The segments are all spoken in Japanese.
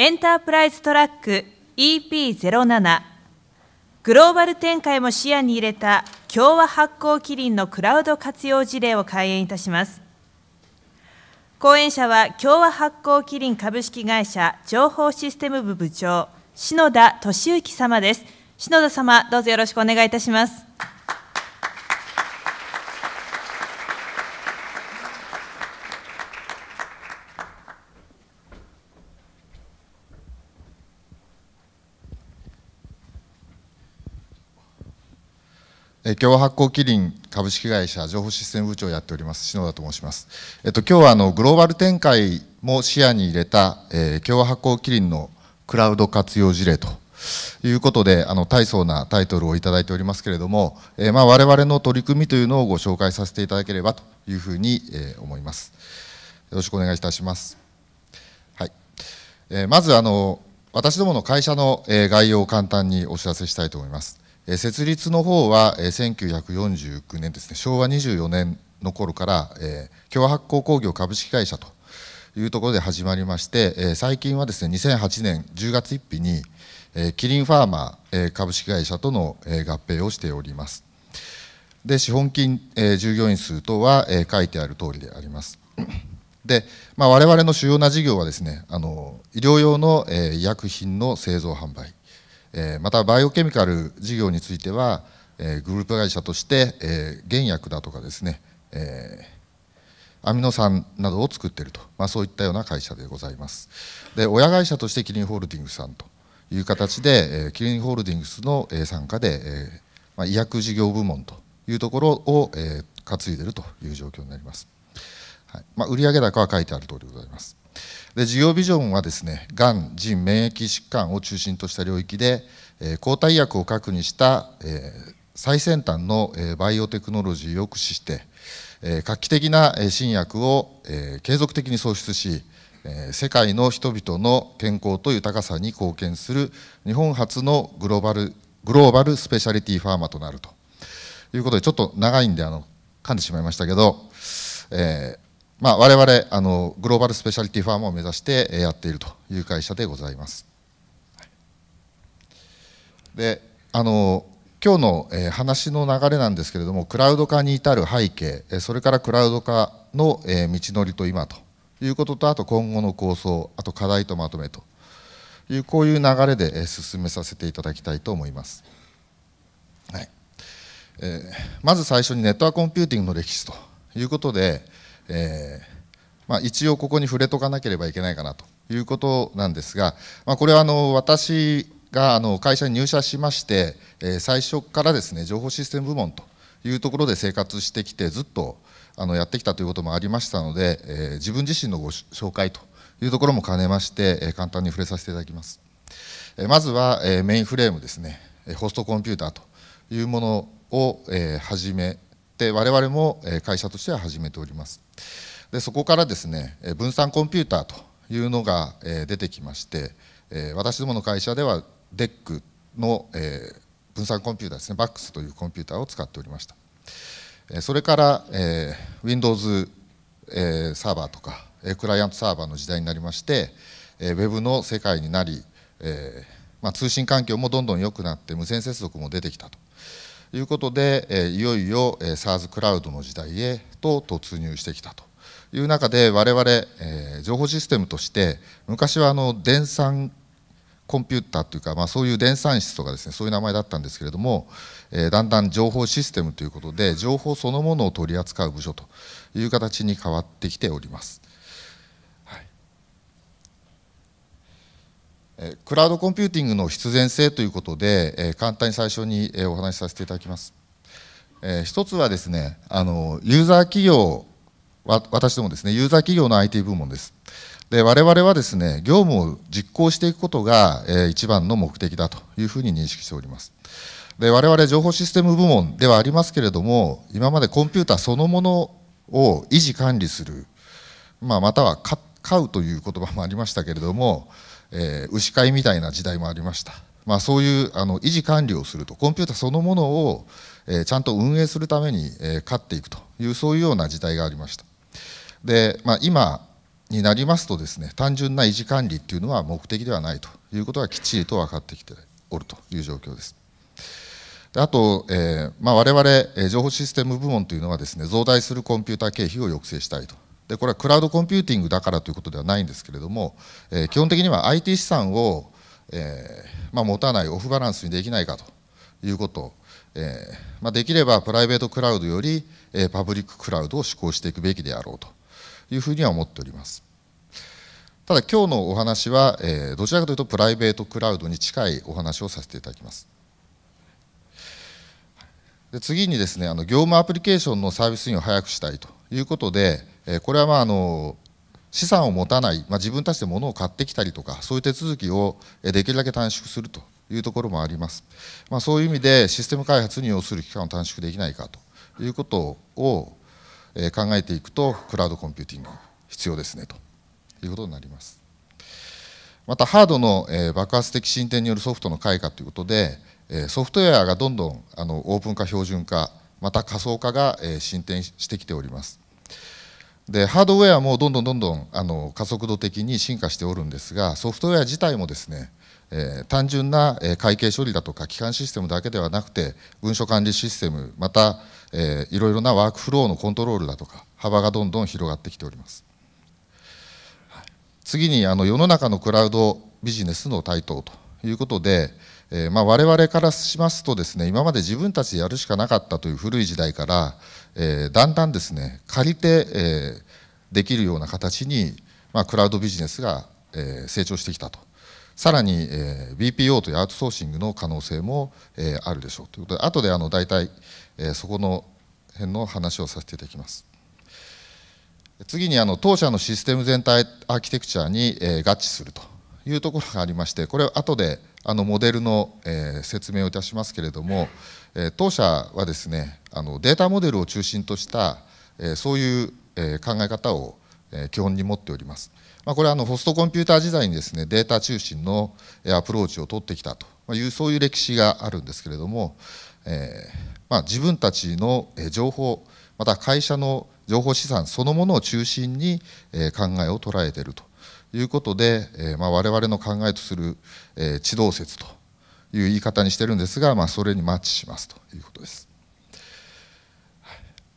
エンタープライズトラック EP07 グローバル展開も視野に入れた共和発行キリンのクラウド活用事例を開演いたします講演者は共和発行キリン株式会社情報システム部部長篠田俊之様です篠田様どうぞよろしくお願いいたしますえ今日発行キリン株式会社情報システム部長をやっております篠田と申します。えっと今日はあのグローバル展開も視野に入れた、えー、共和発行キリンのクラウド活用事例ということであの大層なタイトルを頂いておりますけれども、えー、まあ我々の取り組みというのをご紹介させていただければというふうに、えー、思います。よろしくお願いいたします。はい。えー、まずあの私どもの会社の、え概要を簡単にお知らせしたいと思います。設立の方は1949年ですね昭和24年の頃から、えー、共発行工業株式会社というところで始まりまして、え最近はですね2008年10月1日に、えキリンファーマー、え株式会社との、え合併をしておりますで資本金、え従業員数等は、え書いてある通りであります で、まあ、我々の主要な事業はですねあの医療用の、え医薬品の製造販売えまたバイオケミカル事業については、えグループ会社として、え原薬だとかですね、えアミノ酸などを作っていると、まあ、そういったような会社でございますで親会社としてキリンホールディングスさんという形で、えキリンホールディングスの、え参加で、えまあ、医薬事業部門というところを、え担いでいるという状況になります、はいまあ、売上高は書いてある通りでございますで事業ビジョンはですねがん腎免疫疾患を中心とした領域で、えー、抗体薬を核にした、えー、最先端の、えー、バイオテクノロジーを駆使して、えー、画期的な、え新薬を、えー、継続的に創出し、えー、世界の人々の健康と豊かさに貢献する日本初のグローバルグローバルスペシャリティファーマとなるということでちょっと長いんであの噛んでしまいましたけど、えー、まあ、我々あのグローバルスペシャリティファームを目指してやっているという会社でございます。であの今日の、え話の流れなんですけれどもクラウド化に至る背景それからクラウド化の、え道のりと今ということとあと今後の構想あと課題とまとめというこういう流れで、え進めさせていただきたいと思います。はいえまず最初にネットワークコンピューティングの歴史ということで、えーまあ、一応ここに触れとかなければいけないかなということなんですが、まあ、これはあの私があの会社に入社しまして、えー、最初からですね情報システム部門というところで生活してきてずっとあのやってきたということもありましたので、えー、自分自身のご紹介というところも兼ねまして、えー、簡単に触れさせていただきます、えまずは、えメインフレームですねホストコンピューターというものを、え始めて我々も会社としては始めておりますでそこからですね分散コンピューターというのが出てきまして私どもの会社では DEC の分散コンピューターですね BAX というコンピューターを使っておりましたそれから Windows サーバーとかクライアントサーバーの時代になりましてウェブの世界になりまあ通信環境もどんどん良くなって無線接続も出てきたということでいよいよ SARS クラウドの時代へと突入してきたという中で我々、えー、情報システムとして昔はあの電算コンピューターというか、まあ、そういう電算室とかですねそういう名前だったんですけれども、えー、だんだん情報システムということで情報そのものを取り扱う部署という形に変わってきております。クラウドコンピューティングの必然性ということで、簡単に最初にお話しさせていただきます。えー、一つはですねあのユーザー企業私どもですねユーザー企業の IT 部門ですで我々はですね業務を実行していくことが、えー、一番の目的だというふうに認識しておりますで我々情報システム部門ではありますけれども今までコンピューターそのものを維持管理する、まあ、または買うという言葉もありましたけれども、えー、牛飼いみたいな時代もありました、まあ、そういうあの維持管理をするとコンピューターそのものをえちゃんと運営するために、え勝っていくというそういうような時代がありましたで、まあ、今になりますとですね単純な維持管理っていうのは目的ではないということがきっちりと分かってきておるという状況ですであと、えーまあ、我々情報システム部門というのはですね増大するコンピューター経費を抑制したいとでこれはクラウドコンピューティングだからということではないんですけれども、えー、基本的には IT 資産を、えーまあ、持たないオフバランスにできないかということえー、まあ、できればプライベートクラウドより、えパブリッククラウドを施行していくべきであろうというふうには思っております。ただ今日のお話は、えどちらかというとプライベートクラウドに近いお話をさせていただきます。で次にですねあの業務アプリケーションのサービスインを早くしたいということで、えこれはまああの資産を持たない、まあ、自分たちで物を買ってきたりとかそういう手続きをできるだけ短縮するというところもあります、まあ、そういう意味でシステム開発に要する期間を短縮できないかということを考えていくとクラウドコンピューティング必要ですねということになりますまたハードの爆発的進展によるソフトの開花ということでソフトウェアがどんどんあのオープン化標準化また仮想化が進展してきておりますでハードウェアもどんどんどんどんあの加速度的に進化しておるんですがソフトウェア自体もですねえー、単純な会計処理だとか基幹システムだけではなくて文書管理システムまた、えー、いろいろなワークフローのコントロールだとか幅がどんどん広がってきております。次にあの世の中のクラウドビジネスの台頭ということで、えーまあ、我々からしますとですね今まで自分たちでやるしかなかったという古い時代から、えー、だんだんですね借りて、えー、できるような形に、まあ、クラウドビジネスが、えー、成長してきたとさらに、えー、BPO というアウトソーシングの可能性も、えー、あるでしょうということで後であの大体、えー、そこの辺の話をさせていただきます次にあの当社のシステム全体アーキテクチャに、えー、合致するというところがありましてこれは後であのモデルの、えー、説明をいたしますけれども、えー、当社はですねあのデータモデルを中心とした、えー、そういう、えー、考え方を、え基本に持っております。まあ、これはあのホストコンピューター時代にですねデータ中心のアプローチを取ってきたというそういう歴史があるんですけれども、えー、まあ、自分たちの情報また会社の情報資産そのものを中心に考えを捉えているということで、えまあ、我々の考えとする、え地動説という言い方にしてるんですが、まあ、それにマッチしますということです。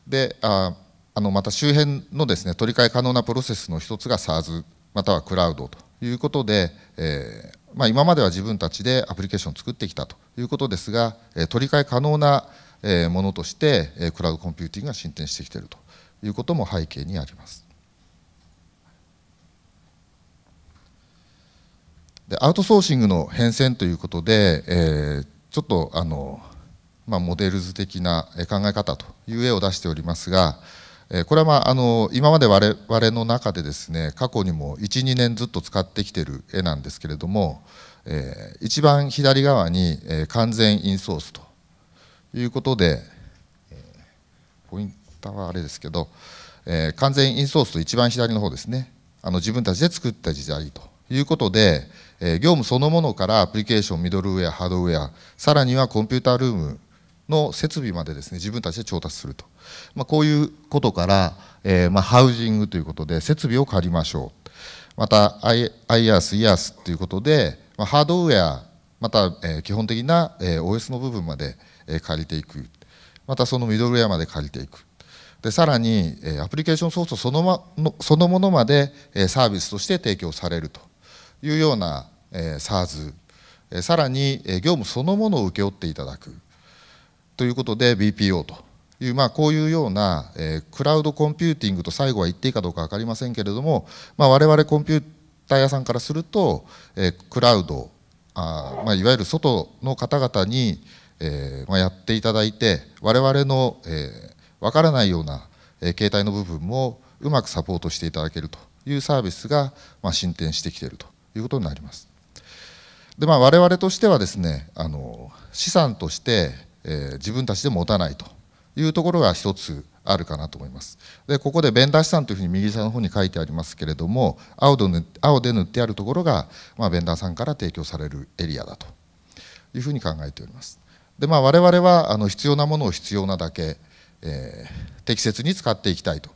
でああのまた周辺のですね取り替え可能なプロセスの一つが SARS またはクラウドということで、えーまあ、今までは自分たちでアプリケーションを作ってきたということですが、え取り替え可能な、えものとして、えクラウドコンピューティングが進展してきているということも背景にあります。でアウトソーシングの変遷ということで、えー、ちょっとあの、まあ、モデルズ的な考え方という絵を出しておりますが、これは、まあ、あの今まで我々の中でですね過去にも12年ずっと使ってきてる絵なんですけれども、えー、一番左側に、えー、完全インソースということで、えー、ポインターはあれですけど、えー、完全インソースと一番左の方ですねあの自分たちで作った時代ということで、えー、業務そのものからアプリケーションミドルウェアハードウェアさらにはコンピュータールームの設備までですね自分たちで調達するとまあ、こういうことから、えー、まあ、ハウジングということで設備を借りましょうまた IaaS、i a s ということで、まあ、ハードウェアまた、えー、基本的な、えー、OS の部分まで、えー、借りていくまたそのミドルウェアまで借りていくでさらに、えー、アプリケーションソフトその,、ま、のそのものまで、えー、サービスとして提供されるというような、えー、SARS さらに業務そのものを請け負っていただくということで BPO という、まあ、こういうような、えー、クラウドコンピューティングと最後は言っていいかどうか分かりませんけれども、まあ、我々コンピューター屋さんからすると、えー、クラウドあ、まあ、いわゆる外の方々に、えーまあ、やっていただいて我々の、えー、分からないような、えー、携帯の部分もうまくサポートしていただけるというサービスが、まあ、進展してきているということになります。でまあ、我々としてはですねあの資産として、えー、自分たちで持たないというところが一つあるかなと思います。でここでベンダー資産というふうに右下の方に書いてありますけれども青で塗青で塗ってあるところが、まあ、ベンダーさんから提供されるエリアだというふうに考えております。でまあ、我々はあの必要なものを必要なだけ、えー、適切に使っていきたいと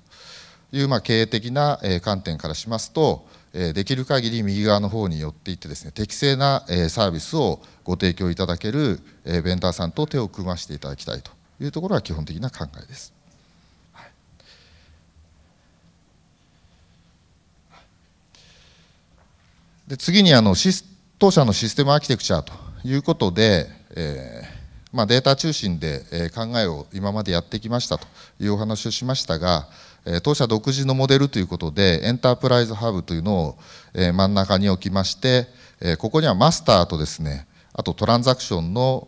いう、まあ、経営的な観点からしますとできる限り右側の方に寄っていってですね適正なサービスをご提供いただけるベンダーさんと手を組ませていただきたいというところが基本的な考えです。で次にあの当社のシステムアーキテクチャということで、えーまあ、データ中心で考えを今までやってきましたというお話をしましたが当社独自のモデルということでエンタープライズハブというのを真ん中に置きましてここにはマスターとですねあとトランザクションの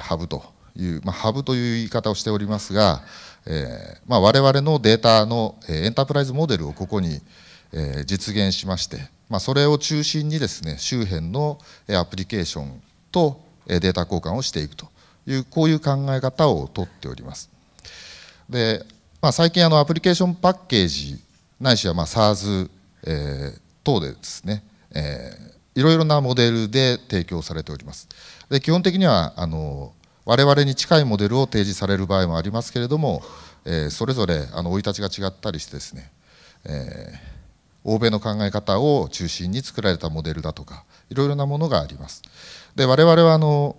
ハブという、まあ、ハブという言い方をしておりますが、えーまあ、我々のデータのエンタープライズモデルをここに、え実現しまして、まあ、それを中心にですね周辺のアプリケーションとデータ交換をしていくというこういう考え方をとっております。で、まあ、最近あのアプリケーションパッケージないしはまあ SARS、えー、等でですね、えー、いろいろなモデルで提供されております。で基本的にはあの我々に近いモデルを提示される場合もありますけれども、えー、それぞれ生い立ちが違ったりしてですね、えー、欧米の考え方を中心に作られたモデルだとかいろいろなものがあります。で我々はあの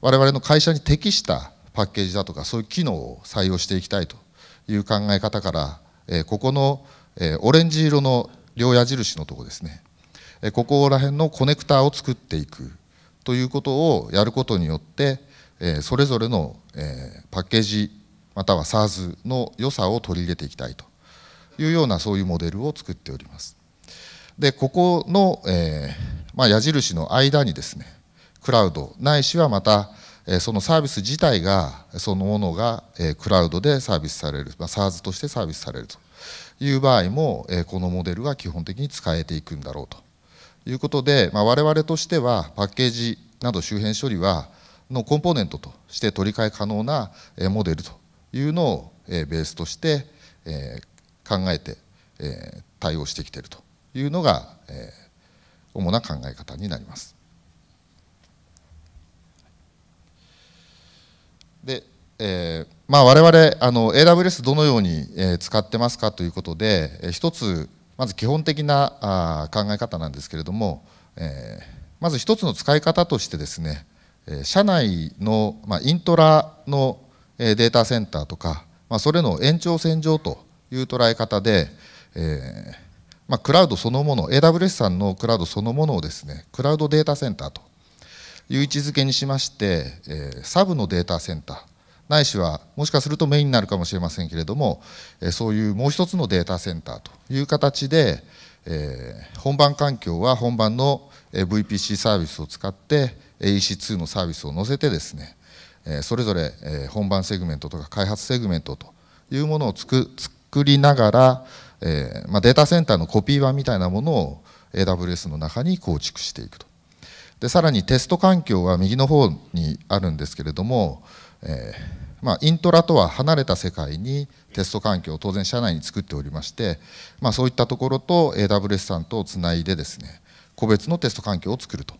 我々の会社に適したパッケージだとかそういう機能を採用していきたいという考え方から、えー、ここの、えー、オレンジ色の両矢印のとこですね、えー、ここら辺のコネクターを作っていくということをやることによって、えそれぞれの、えパッケージまたは SARS の良さを取り入れていきたいというようなそういうモデルを作っております。でここの、えまあ、矢印の間にですねクラウドないしはまた、えそのサービス自体がそのものが、えクラウドでサービスされる、ま SARS としてサービスされるという場合も、えこのモデルが基本的に使えていくんだろうということで、まあ、我々としてはパッケージなど周辺処理はのコンポーネントとして取り替え可能なモデルというのをベースとして考えて対応してきているというのが主な考え方になります。で、えーまあ、我々あの AWS どのように使ってますかということで一つまず基本的な考え方なんですけれどもまず一つの使い方としてですね社内の、まあ、イントラのデータセンターとか、まあ、それの延長線上という捉え方で、えーまあ、クラウドそのもの AWS さんのクラウドそのものをですねクラウドデータセンターという位置づけにしまして、えー、サブのデータセンターないしはもしかするとメインになるかもしれませんけれども、えー、そういうもう一つのデータセンターという形で、えー、本番環境は本番の VPC サービスを使って EC2 のサービスを載せてですねそれぞれ本番セグメントとか開発セグメントというものを作りながら、えまデータセンターのコピー版みたいなものを AWS の中に構築していくとでさらにテスト環境は右の方にあるんですけれども、えまあ、イントラとは離れた世界にテスト環境を当然社内に作っておりまして、まあ、そういったところと AWS さんとつないでですね個別のテスト環境を作ると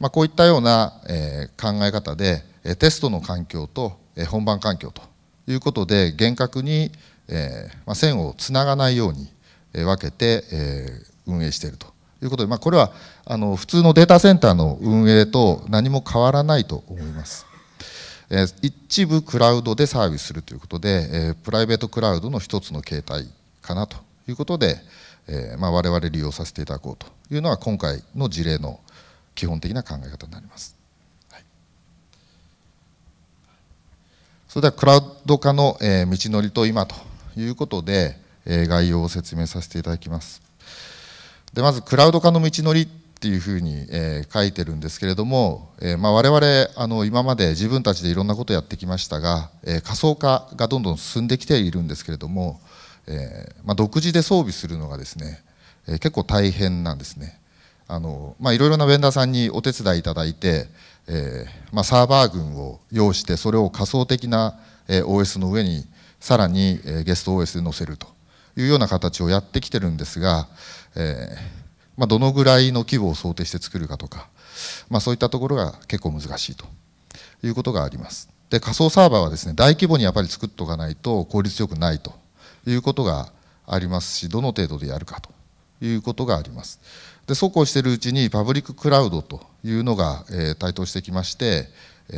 まあ、こういったような、えー、考え方でテストの環境と、え本番環境ということで厳格に、えーまあ、線をつながないように分けて、えー、運営しているということで、まあ、これはあの普通のデータセンターの運営と何も変わらないと思います。え一部クラウドでサービスするということで、えプライベートクラウドの一つの形態かなということで、えまあ、我々利用させていただこうというのは今回の事例の基本的な考え方になります。はい、それではクラウド化の、え道のりと今ということで、え概要を説明させていただきます。でまずクラウド化の道のりっていうふうに、え書いてるんですけれども、えまあ、我々あの今まで自分たちでいろんなことをやってきましたが、え仮想化がどんどん進んできているんですけれども、えまあ、独自で装備するのがですね、え結構大変なんですね。あの、まあ、いろいろなベンダーさんにお手伝いいただいて、えー、まあ、サーバー群を要してそれを仮想的な、え OS の上にさらに、えゲスト OS で載せるというような形をやってきてるんですが、えまあ、どのぐらいの規模を想定して作るかとか、まあ、そういったところが結構難しいということがあります。で仮想サーバーはですね大規模にやっぱり作っておかないと効率よくないということがありますしどの程度でやるかということがあります。でそうこうしているうちにパブリッククラウドというのが、えー、台頭してきまして、えー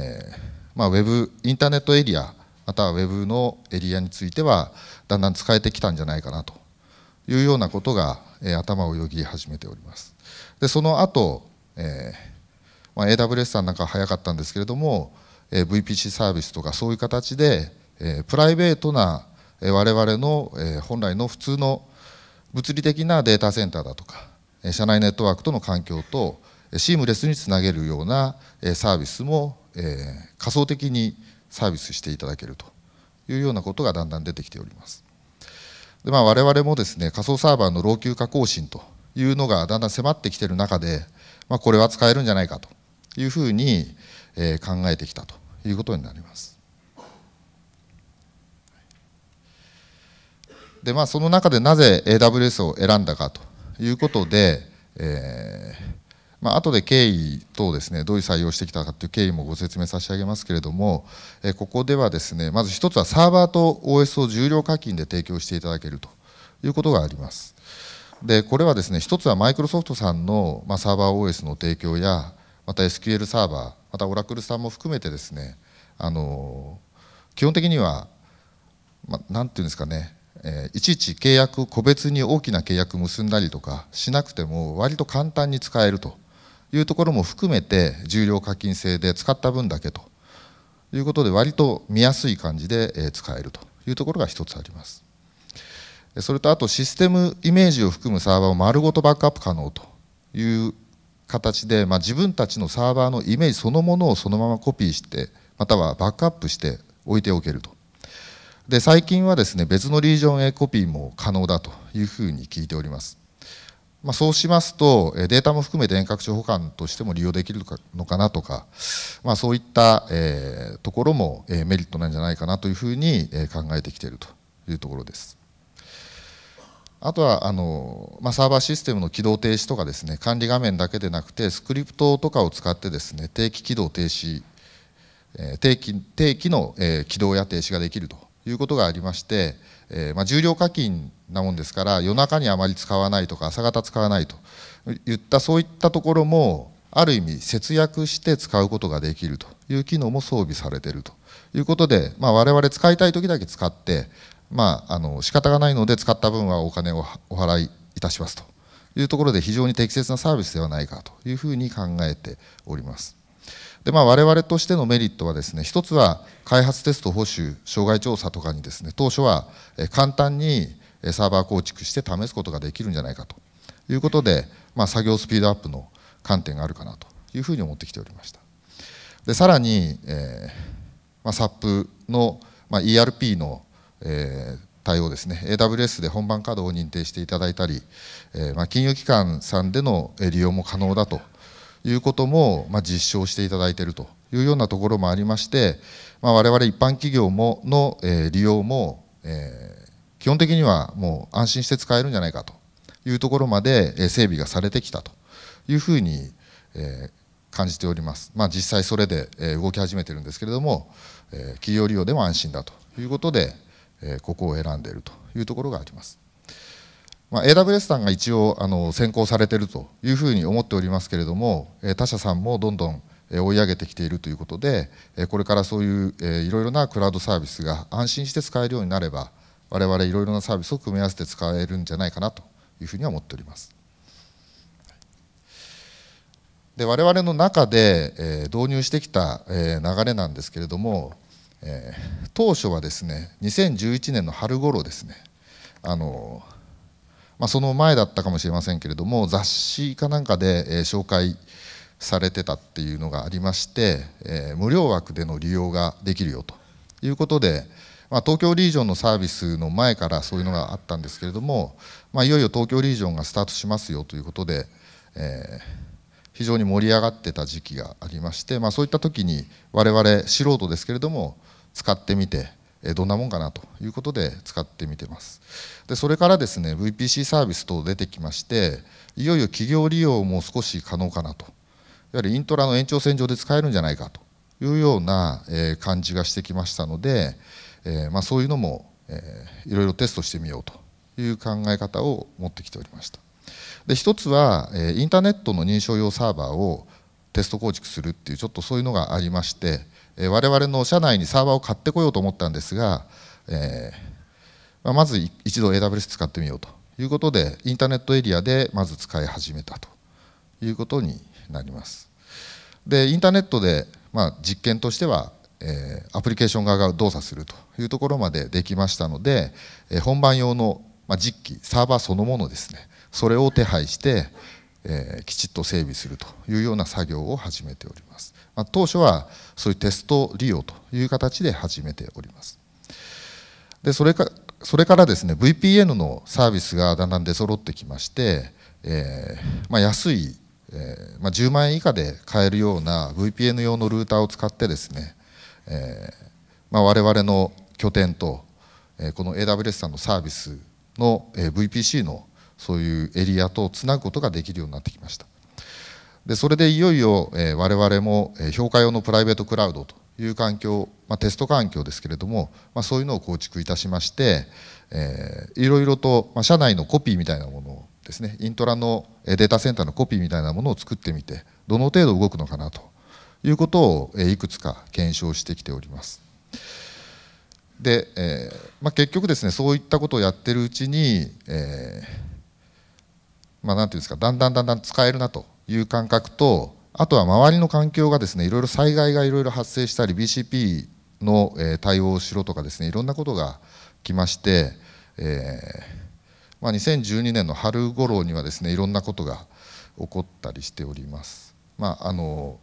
まあ、ウェブインターネットエリアまたはウェブのエリアについてはだんだん使えてきたんじゃないかなというようなことが、えー、頭をよぎり始めております。でその後、えーまあ、AWS さんなんかは早かったんですけれども、えー、VPC サービスとかそういう形で、えー、プライベートな、え我々の、え本来の普通の物理的なデータセンターだとか社内ネットワークとの環境とシームレスにつなげるようなサービスも仮想的にサービスしていただけるというようなことがだんだん出てきております。でまあ、我々もですね仮想サーバーの老朽化更新というのがだんだん迫ってきている中で、まあ、これは使えるんじゃないかというふうに考えてきたということになります。でまあ、その中でなぜ AWS を選んだかということで、えーまあ後で経緯等ですねどういう採用してきたかという経緯もご説明差し上げますけれども、えここではですねまず1つはサーバーと OS を重量課金で提供していただけるということがあります。でこれはですね1つはマイクロソフトさんの、まサーバー OS の提供やまた SQL サーバーまたオラクルさんも含めてですねあの基本的には、まあ、ていうんですかねえいちいち契約個別に大きな契約結んだりとかしなくても割と簡単に使えるというところも含めて重量課金制で使った分だけということで割と見やすい感じで使えるというところが一つありますそれとあとシステムイメージを含むサーバーを丸ごとバックアップ可能という形で、まあ、自分たちのサーバーのイメージそのものをそのままコピーしてまたはバックアップして置いておけるとで最近はですね別のリージョンへコピーも可能だというふうに聞いております。まあ、そうしますとデータも含めて遠隔地保管としても利用できるのかなとか、まあ、そういった、えー、ところも、えー、メリットなんじゃないかなというふうに、えー、考えてきているというところです。あとはあの、まあ、サーバーシステムの起動停止とかですね管理画面だけでなくてスクリプトとかを使ってですね定期起動停止、え定期定期の、え起動や停止ができるということがありまして、えーまあ、重量課金なもんですから夜中にあまり使わないとか朝方使わないといったそういったところもある意味節約して使うことができるという機能も装備されているということで、まあ、我々使いたい時だけ使って、まあ、あの仕方がないので使った分はお金をお払いいたしますというところで非常に適切なサービスではないかというふうに考えております。で、まあ、我々としてのメリットはですね一つは開発テスト保守障害調査とかにですね当初は簡単にサーバー構築して試すことができるんじゃないかということで、まあ、作業スピードアップの観点があるかなというふうに思ってきておりましたでさらに、えーまあ、SAP の、まあ、ERP の、えー、対応ですね AWS で本番稼働を認定していただいたり、えーまあ、金融機関さんでの利用も可能だということも、まあ、実証していただいているというようなところもありまして、まあ、我々一般企業もの、えー、利用も、えー、基本的にはもう安心して使えるんじゃないかというところまで、えー、整備がされてきたというふうに、えー、感じております、まあ、実際それで、えー、動き始めてるんですけれども、えー、企業利用でも安心だということで、えー、ここを選んでいるというところがあります。まあ、AWS さんが一応あの先行されているというふうに思っておりますけれども、え他社さんもどんどん追い上げてきているということでこれからそういういろいろなクラウドサービスが安心して使えるようになれば我々いろいろなサービスを組み合わせて使えるんじゃないかなというふうには思っております。で我々の中で、え導入してきた、え流れなんですけれども、え当初はですね2011年の春頃ですねあのまあ、その前だったかもしれませんけれども雑誌かなんかで、え紹介されてたっていうのがありまして、え無料枠での利用ができるよということで、まあ、東京リージョンのサービスの前からそういうのがあったんですけれども、まあ、いよいよ東京リージョンがスタートしますよということで、えー非常に盛り上がってた時期がありまして、まあ、そういった時に我々素人ですけれども使ってみてどんなもんかなということで使ってみてますでそれからですね VPC サービス等出てきましていよいよ企業利用も少し可能かなといわゆるイントラの延長線上で使えるんじゃないかというような感じがしてきましたので、えまあ、そういうのも、えいろいろテストしてみようという考え方を持ってきておりましたで一つはインターネットの認証用サーバーをテスト構築するっていうちょっとそういうのがありまして我々の社内にサーバーを買ってこようと思ったんですが、えー、まず一度 AWS 使ってみようということでインターネットエリアでまず使い始めたということになりますでインターネットで、まあ、実験としては、えー、アプリケーション側が動作するというところまでできましたので、えー、本番用の、まあ、実機サーバーそのものですねそれを手配して、えー、きちっと整備するというような作業を始めております当初はそういうテスト利用という形で始めております。でそれかそれからですね VPN のサービスがだんだん出揃ってきまして、えー、まあ、安い、えー、まあ、10万円以下で買えるような VPN 用のルーターを使ってですね、えー、まあ、我々の拠点と、えこの AWS さんのサービスの、え VPC のそういうエリアとつなぐことができるようになってきました。でそれでいよいよ、えー、我々も、えー、評価用のプライベートクラウドという環境、まあ、テスト環境ですけれども、まあ、そういうのを構築いたしまして、えー、いろいろと、まあ、社内のコピーみたいなものをですねイントラのデータセンターのコピーみたいなものを作ってみてどの程度動くのかなということを、えー、いくつか検証してきております。で、えーまあ、結局ですねそういったことをやってるうちに、えーまあ、なんていうんですかだんだんだんだん使えるなという感覚とあとは周りの環境がですねいろいろ災害がいろいろ発生したり BCP の対応をしろとかですねいろんなことが来まして、えー、まあ、2012年の春頃にはですねいろんなことが起こったりしております。まあの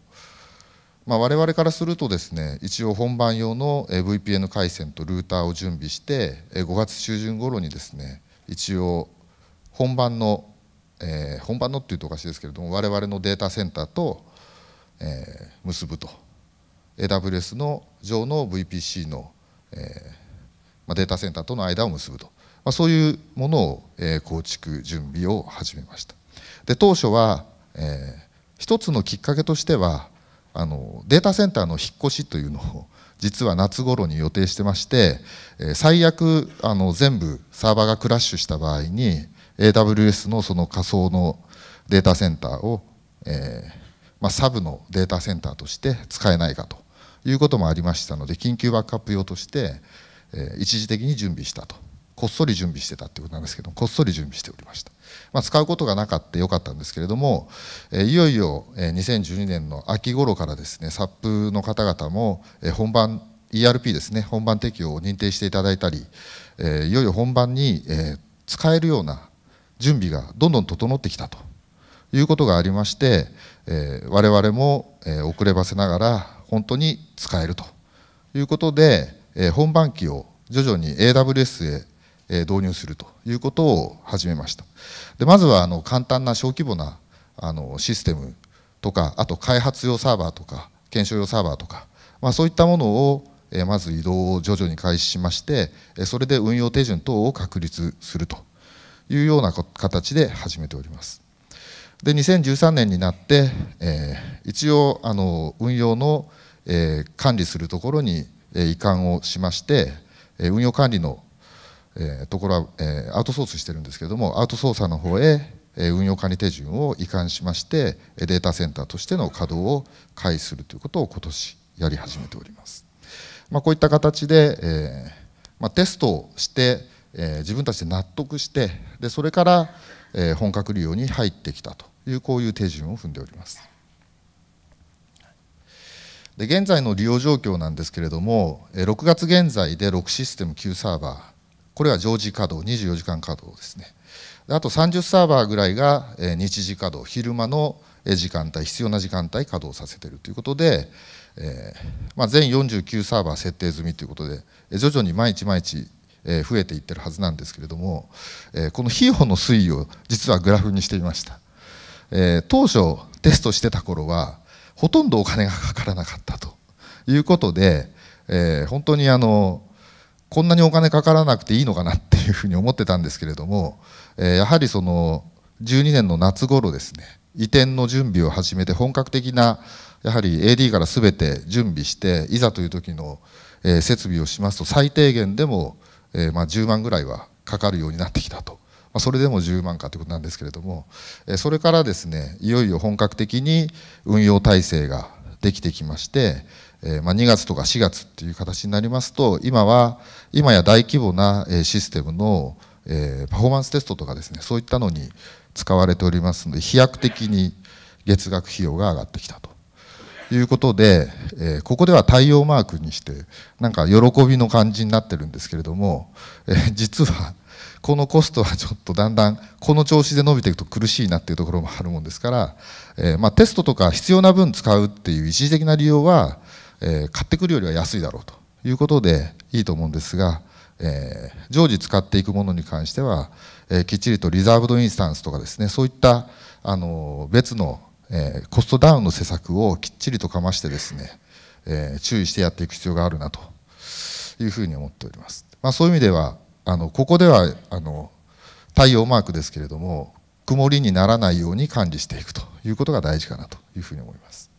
まあ、我々からするとですね一応本番用の VPN 回線とルーターを準備して5月中旬頃にですね一応本番のえー、本番のっていうとおかしいですけれども我々のデータセンターと、えー、結ぶと AWS の上の VPC の、えーまあ、データセンターとの間を結ぶと、まあ、そういうものを、えー、構築準備を始めましたで当初は、えー、一つのきっかけとしてはあのデータセンターの引っ越しというのを 実は夏頃に予定してまして、えー、最悪あの全部サーバーがクラッシュした場合に、AWS のその仮想のデータセンターを、えーまあ、サブのデータセンターとして使えないかということもありましたので緊急バックアップ用として、えー、一時的に準備したとこっそり準備してたってことなんですけどこっそり準備しておりました、まあ、使うことがなかったよかったんですけれども、えー、いよいよ、え2012年の秋頃からですね SAP の方々も、え本番 ERP ですね本番適用を認定していただいたり、えー、いよいよ本番に、えー、使えるような準備がどんどん整ってきたということがありまして、えー、我々も、え遅ればせながら本当に使えるということで、え本番機を徐々に AWS へ導入するということを始めましたでまずはあの簡単な小規模なあのシステムとかあと開発用サーバーとか検証用サーバーとか、まあ、そういったものをまず移動を徐々に開始しましてそれで運用手順等を確立するというような形で始めております。で2013年になって、えー、一応あの運用の、えー、管理するところに、えー、移管をしまして、えー、運用管理の、えー、ところは、えー、アウトソースしてるんですけれどもアウトソーサーの方へ、えー、運用管理手順を移管しましてデータセンターとしての稼働を開始するということを今年やり始めております。まあ、こういった形で、えーまあ、テストをして、えー、自分たちで納得してでそれから、えー、本格利用に入ってきたというこういう手順を踏んでおります。で現在の利用状況なんですけれども6月現在で6システム9サーバーこれは常時稼働24時間稼働ですねあと30サーバーぐらいが日時稼働昼間の時間帯必要な時間帯稼働させてるということで、えーまあ、全49サーバー設定済みということで徐々に毎日毎日え増えていってるはずなんですけれども、えこの費用の推移を実はグラフにしてみました、え当初テストしてた頃はほとんどお金がかからなかったということで、え本当にあのこんなにお金かからなくていいのかなっていうふうに思ってたんですけれども、えやはりその12年の夏頃ですね移転の準備を始めて本格的なやはり AD から全て準備していざという時の設備をしますと最低限でもえー、まあ、10万ぐらいはかかるようになってきたと。まあ、それでも10万かということなんですけれども、えー、それからですね、いよいよ本格的に運用体制ができてきまして、えー、まあ、2月とか4月っていう形になりますと、今は、今や大規模なシステムのえパフォーマンステストとかですねそういったのに使われておりますので飛躍的に月額費用が上がってきたということで、えここでは太陽マークにしてなんか喜びの感じになってるんですけれども、え実はこのコストはちょっとだんだんこの調子で伸びていくと苦しいなっていうところもあるもんですから、えまテストとか必要な分使うっていう一時的な利用は、え買ってくるよりは安いだろうということでいいと思うんですが、え常時使っていくものに関しては、えきっちりとリザーブドインスタンスとかですねそういったあの別のえー、コストダウンの施策をきっちりとかましてですね、えー、注意してやっていく必要があるなというふうに思っております。まあ、そういう意味ではあのここではあの太陽マークですけれども曇りにならないように管理していくということが大事かなというふうに思います。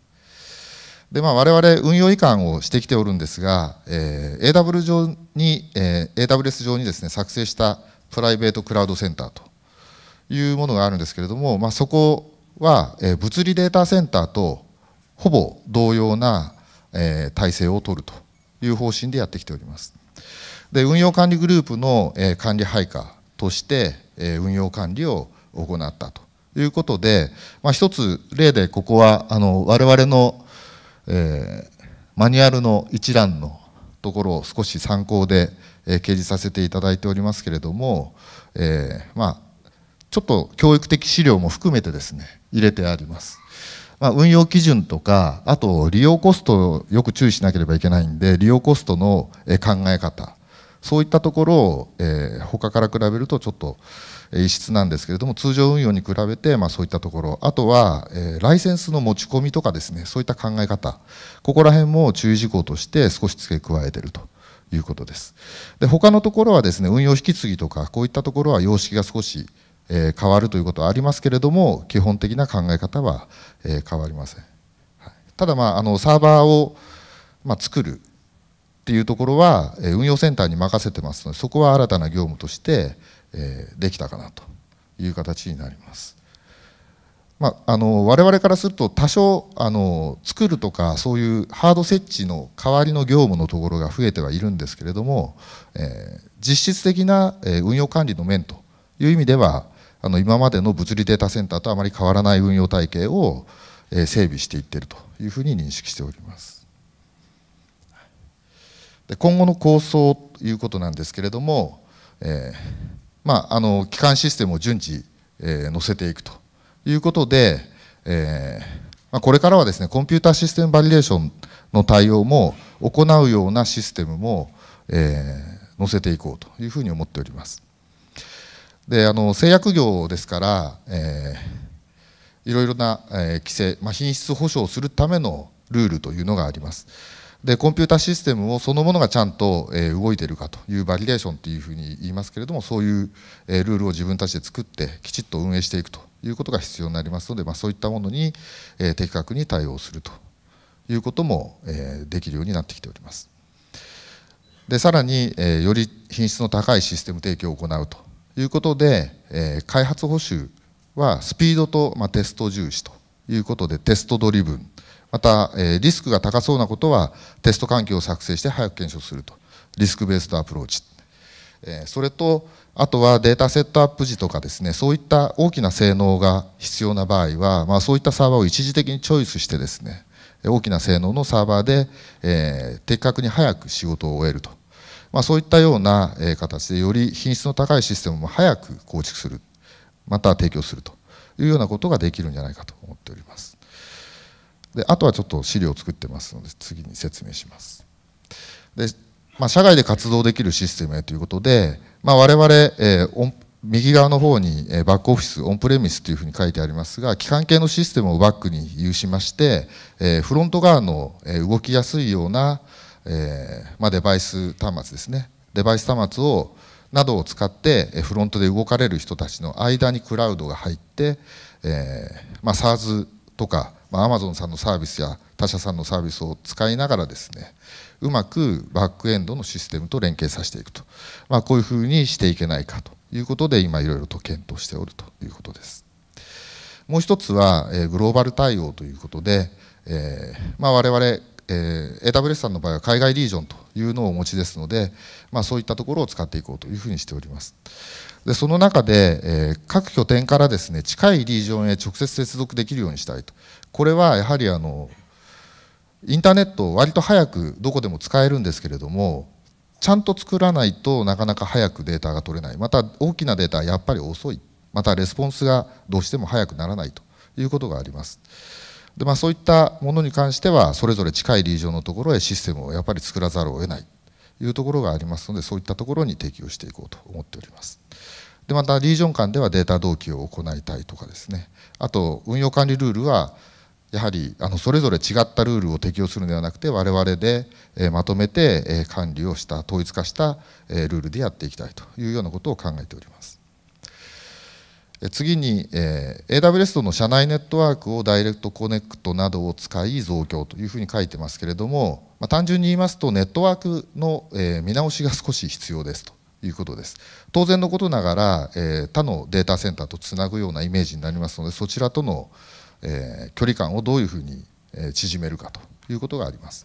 でまあ、我々運用移管をしてきておるんですが、えー、AW 上に、えー、AWS 上にですね作成したプライベートクラウドセンターというものがあるんですけれども、まあ、そこは、え物理データセンターとほぼ同様な、え体制を取るという方針でやってきております。で運用管理グループの、え管理配下として、え運用管理を行ったということで、まあ、一つ例でここはあの我々の、えー、マニュアルの一覧のところを少し参考で、え掲示させていただいておりますけれども、えー、まあちょっと教育的資料も含めてですね入れてあります。まあ、運用基準とかあと利用コストをよく注意しなければいけないんで利用コストの考え方そういったところを、えー、他から比べるとちょっと異質なんですけれども通常運用に比べて、まあ、そういったところあとは、えー、ライセンスの持ち込みとかですねそういった考え方ここら辺も注意事項として少し付け加えてるということですで他のところはですね運用引き継ぎとかこういったところは様式が少しえ変わるということはありますけれども基本的な考え方は、え変わりません、はい、ただ、まあ、あのサーバーを、ま作るっていうところは、え運用センターに任せてますのでそこは新たな業務として、えできたかなという形になります。まあ、あの我々からすると多少あの作るとかそういうハード設置の代わりの業務のところが増えてはいるんですけれども、えー、実質的な運用管理の面という意味ではあの今までの物理データセンターとあまり変わらない運用体系を整備していっているというふうに認識しております。で今後の構想ということなんですけれども、えー、まあ、あの基幹システムを順次、えー、載せていくということで、えー、まあ、これからはですねコンピューターシステムバリデーションの対応も行うようなシステムも、えー、載せていこうというふうに思っております。であの製薬業ですから、えー、いろいろな、えー、規制、まあ、品質保証するためのルールというのがあります。でコンピュータシステムをそのものがちゃんと、えー、動いているかというバリデーションというふうに言いますけれどもそういう、えー、ルールを自分たちで作ってきちっと運営していくということが必要になりますので、まあ、そういったものに、えー、的確に対応するということも、えー、できるようになってきております。でさらに、えー、より品質の高いシステム提供を行うということで、えー、開発補修はスピードと、まあ、テスト重視ということでテストドリブンまた、えー、リスクが高そうなことはテスト環境を作成して早く検証するとリスクベースとアプローチ、えー、それとあとはデータセットアップ時とかですねそういった大きな性能が必要な場合は、まあ、そういったサーバーを一時的にチョイスしてですね大きな性能のサーバーで、えー、的確に早く仕事を終えるとまあ、そういったような形でより品質の高いシステムも早く構築するまた提供するというようなことができるんじゃないかと思っておりますであとはちょっと資料を作ってますので次に説明しますで、まあ、社外で活動できるシステムへということで、まあ、我々、えー、右側の方にバックオフィス、オンプレミスというふうに書いてありますが、機関系のシステムをバックに有しまして、フロント側の動きやすいようなえー、まあ、デバイス端末ですねデバイス端末をなどを使ってフロントで動かれる人たちの間にクラウドが入って、えーまあ、SARS とか、まあ、Amazon さんのサービスや他社さんのサービスを使いながらですねうまくバックエンドのシステムと連携させていくと、まあ、こういうふうにしていけないかということで今いろいろと検討しておるということです。もう一つは、えグローバル対応ということで、えーまあ、我々えー、AWS さんの場合は海外リージョンというのをお持ちですので、まあ、そういったところを使っていこうというふうにしておりますでその中で、えー、各拠点からですね近いリージョンへ直接接続できるようにしたいとこれはやはりあのインターネットを割と早くどこでも使えるんですけれどもちゃんと作らないとなかなか早くデータが取れないまた大きなデータはやっぱり遅いまたレスポンスがどうしても早くならないということがあります。でまあ、そういったものに関してはそれぞれ近いリージョンのところへシステムをやっぱり作らざるを得ないというところがありますのでそういったところに適用していこうと思っております。でまたリージョン間ではデータ同期を行いたいとかですねあと運用管理ルールはやはりあのそれぞれ違ったルールを適用するのではなくて我々でまとめて管理をした統一化したルールでやっていきたいというようなことを考えております。次に、えー、AWS との社内ネットワークをダイレクトコネクトなどを使い増強というふうに書いてますけれども、まあ、単純に言いますとネットワークの、えー、見直しが少し必要ですということです当然のことながら、えー、他のデータセンターとつなぐようなイメージになりますのでそちらとの、えー、距離感をどういうふうに、え縮めるかということがあります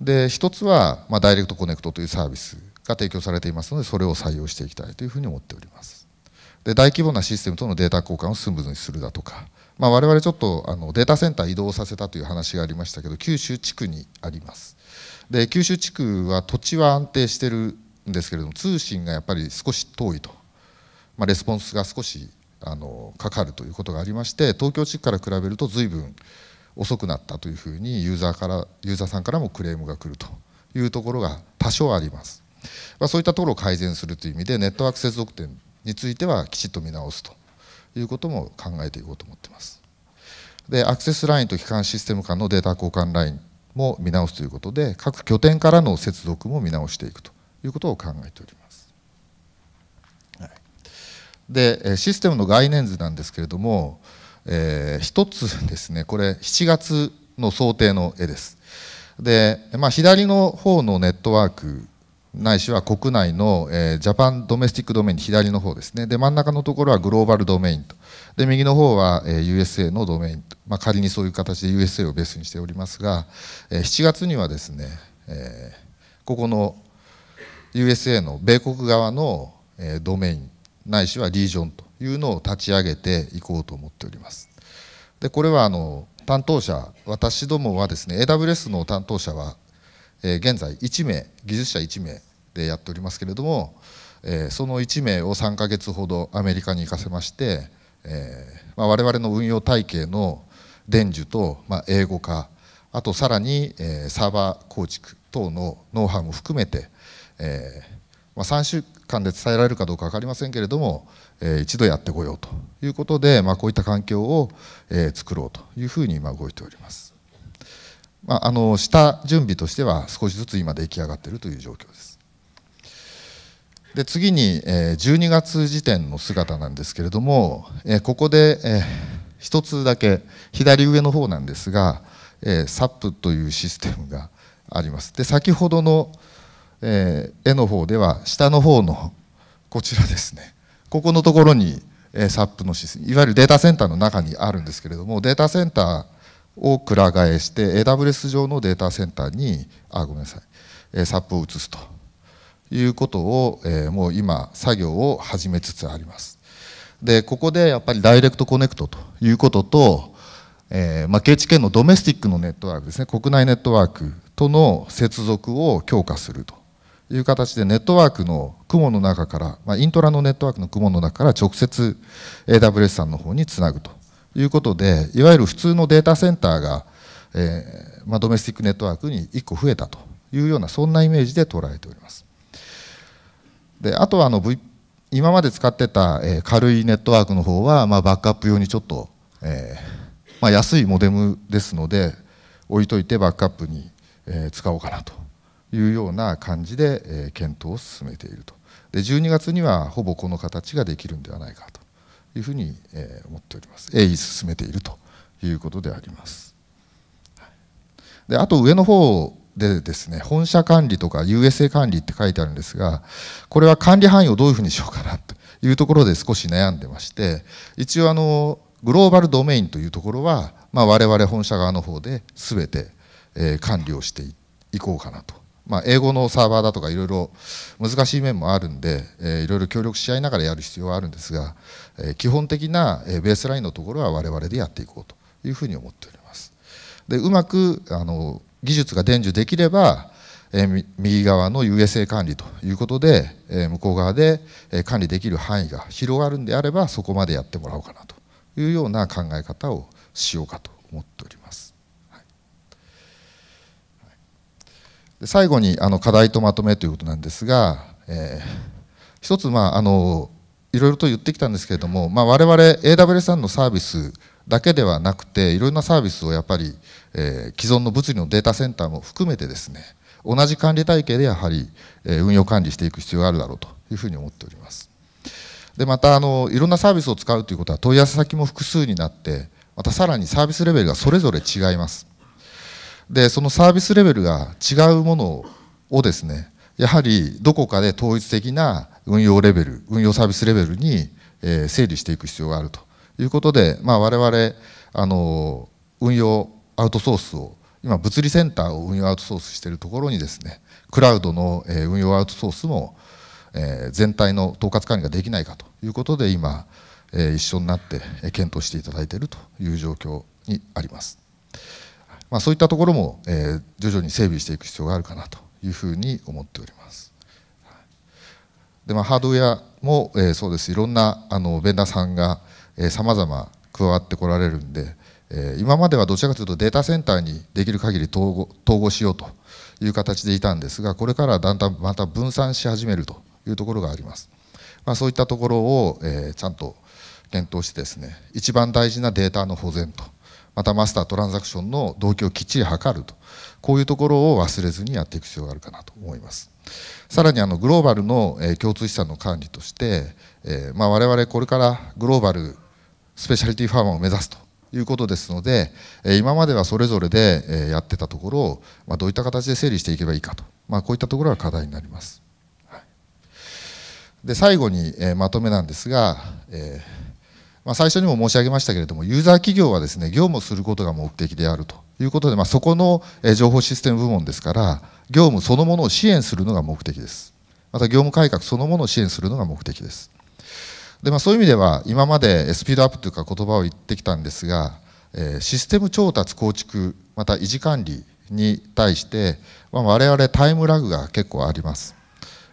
で一つは、まあ、ダイレクトコネクトというサービスが提供されていますのでそれを採用していきたいというふうに思っておりますで大規模なシステムとのデータ交換をスムーズにするだとか、まあ、我々ちょっとあのデータセンター移動させたという話がありましたけど九州地区にありますで九州地区は土地は安定してるんですけれども通信がやっぱり少し遠いと、まあ、レスポンスが少しあのかかるということがありまして東京地区から比べると随分遅くなったというふうにユーザーからユーザーさんからもクレームが来るというところが多少あります、まあ、そういったところを改善するという意味でネットワーク接続点についてはきちっと見直すということも考えていこうと思っています。でアクセスラインと基幹システム間のデータ交換ラインも見直すということで各拠点からの接続も見直していくということを考えております。はい、でシステムの概念図なんですけれども、えー、1つですねこれ7月の想定の絵です。で、まあ、左の方のネットワークないしは国内の、えー、ジャパンドメスティックドメイン左の方ですねで真ん中のところはグローバルドメインとで右の方は、えー、USA のドメインと、まあ、仮にそういう形で USA をベースにしておりますが、えー、7月にはですね、えー、ここの USA の米国側の、えー、ドメインないしはリージョンというのを立ち上げていこうと思っております。でこれはあの担当者私どもはですね AWS の担当者はえ現在1名技術者1名でやっておりますけれども、えその1名を3ヶ月ほどアメリカに行かせまして、えま我々の運用体系の伝授と、ま英語化あとさらに、えサーバー構築等のノウハウも含めて、えま3週間で伝えられるかどうか分かりませんけれども、え一度やってこようということで、まこういった環境を、え作ろうというふうに今動いております。まあ、あの下準備としては少しずつ今出来上がっているという状況です。で次に12月時点の姿なんですけれどもここで1つだけ左上の方なんですが SAP というシステムがあります。で先ほどの絵の方では下の方のこちらですねここのところに SAP のシステムいわゆるデータセンターの中にあるんですけれどもデータセンターをくら替えして AWS 上のデータセンターにあごめんなさい、え SAP を移すということを、えー、もう今作業を始めつつありますでここでやっぱりダイレクトコネクトということと、えーまあ、KHK のドメスティックのネットワークですね国内ネットワークとの接続を強化するという形でネットワークの雲の中から、まあ、イントラのネットワークの雲の中から直接 AWS さんの方につなぐということでいわゆる普通のデータセンターが、えーまあ、ドメスティックネットワークに1個増えたというようなそんなイメージで捉えております。であとはあの、v、今まで使ってた、えー、軽いネットワークの方は、まあ、バックアップ用にちょっと、えーまあ、安いモデムですので置いといてバックアップに、えー、使おうかなというような感じで、えー、検討を進めているとで12月にはほぼこの形ができるんではないかというふうに思っております。鋭意進めているということであります。であと上の方でですね本社管理とか USA 管理って書いてあるんですがこれは管理範囲をどういうふうにしようかなというところで少し悩んでまして一応あのグローバルドメインというところは、まあ、我々本社側の方で全て管理をしていこうかなとまあ、英語のサーバーだとかいろいろ難しい面もあるんでいろいろ協力し合いながらやる必要はあるんですが、え基本的なベースラインのところは我々でやっていこうというふうに思っております。でうまくあの技術が伝授できれば、え右側の USA 管理ということで、え向こう側で管理できる範囲が広がるんであればそこまでやってもらおうかなというような考え方をしようかと思っております。最後にあの課題とまとめということなんですが、えー、一つ、まあ、あのいろいろと言ってきたんですけれども、まあ、我々 AWS さんのサービスだけではなくていろんなサービスをやっぱり、えー、既存の物理のデータセンターも含めてですね同じ管理体系でやはり、え運用管理していく必要があるだろうというふうに思っております。でまたあのいろんなサービスを使うということは問い合わせ先も複数になってまたさらにサービスレベルがそれぞれ違います。でそのサービスレベルが違うものをですねやはりどこかで統一的な運用レベル運用サービスレベルに整理していく必要があるということで、まあ、我々あの運用アウトソースを今物理センターを運用アウトソースしているところにですねクラウドの運用アウトソースも全体の統括管理ができないかということで今一緒になって検討していただいているという状況にあります。まあ、そういったところも、えー、徐々に整備していく必要があるかなというふうに思っております。でまあ、ハードウェアも、えー、そうですいろんなあのベンダーさんがさまざま加わってこられるんで、えー、今まではどちらかというとデータセンターにできる限り統合統合しようという形でいたんですがこれからだんだんまた分散し始めるというところがあります。まあ、そういったところを、えー、ちゃんと検討してですね一番大事なデータの保全とまたマスタートランザクションの動機をきっちり測るとこういうところを忘れずにやっていく必要があるかなと思いますさらにあのグローバルの共通資産の管理として、えまあ、我々これからグローバルスペシャリティファーマーを目指すということですので今まではそれぞれでやってたところを、まあ、どういった形で整理していけばいいかと、まあ、こういったところが課題になります。はい、で最後にまとめなんですが、えーまあ、最初にも申し上げましたけれども、ユーザー企業はですね、業務することが目的であるということで、まあ、そこの情報システム部門ですから、業務そのものを支援するのが目的です。また業務改革そのものを支援するのが目的です。でまあ、そういう意味では、今までスピードアップというか言葉を言ってきたんですが、システム調達、構築、また維持管理に対して、まあ、我々タイムラグが結構あります。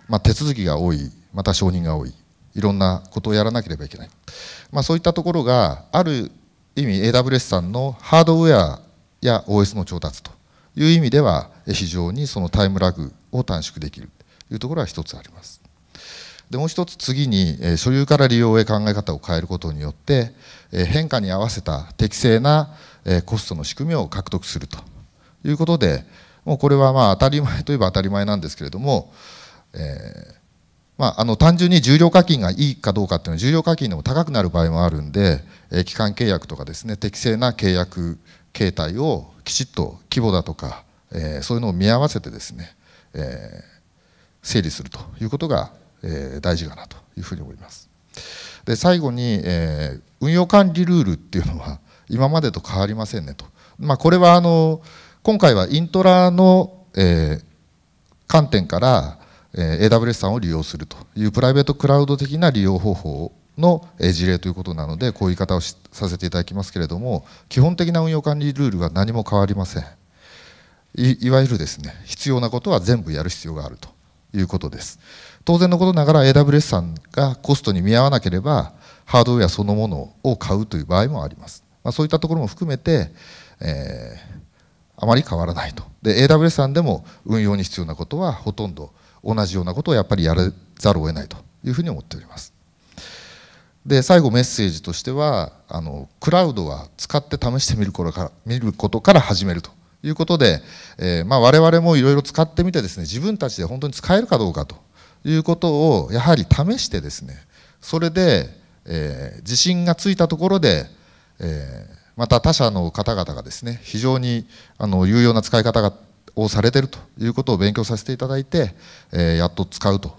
まあ、手続きが多い、また承認が多い。いろんなことをやらなければいけない、まあ、そういったところがある意味 AWS さんのハードウェアや OS の調達という意味では非常にそのタイムラグを短縮できるというところは一つあります。でもう一つ次に所有から利用へ考え方を変えることによって変化に合わせた適正なコストの仕組みを獲得するということでもうこれはまあ当たり前といえば当たり前なんですけれども、えー、まあ、あの単純に重量課金がいいかどうかっていうのは重量課金でも高くなる場合もあるんで、えー、期間契約とかですね適正な契約形態をきちっと規模だとか、えー、そういうのを見合わせてですね、えー、整理するということが、えー、大事かなというふうに思います。で最後に、えー、運用管理ルールっていうのは 今までと変わりませんねと、まあ、これはあの今回はイントラの、えー、観点からえ AWS さんを利用するというプライベートクラウド的な利用方法の事例ということなのでこういう言い方をさせていただきますけれども基本的な運用管理ルールは何も変わりませんいわゆるですね必要なことは全部やる必要があるということです当然のことながら AWS さんがコストに見合わなければハードウェアそのものを買うという場合もあります、まあ、そういったところも含めて、えー、あまり変わらないとで AWS さんでも運用に必要なことはほとんど同じようなことをやっぱりやらざるを得ないというふうに思っております。で最後メッセージとしてはあのクラウドは使って試してみる頃から見ることから始めるということで、えー、まあ、我々もいろいろ使ってみてですね自分たちで本当に使えるかどうかということをやはり試してですねそれで、えー、自信がついたところで、えー、また他社の方々がですね非常にあの有用な使い方がをされてるということを勉強させていただいて、えやっと使うと、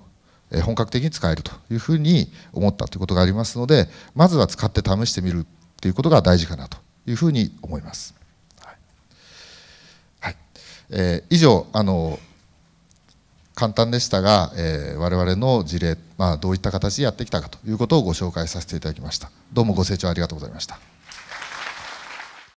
え本格的に使えるというふうに思ったということがありますのでまずは使って試してみるということが大事かなというふうに思います。はい、はいえー、以上あの簡単でしたが、えー、我々の事例、まあ、どういった形でやってきたかということをご紹介させていただきました。どうもご清聴ありがとうございました。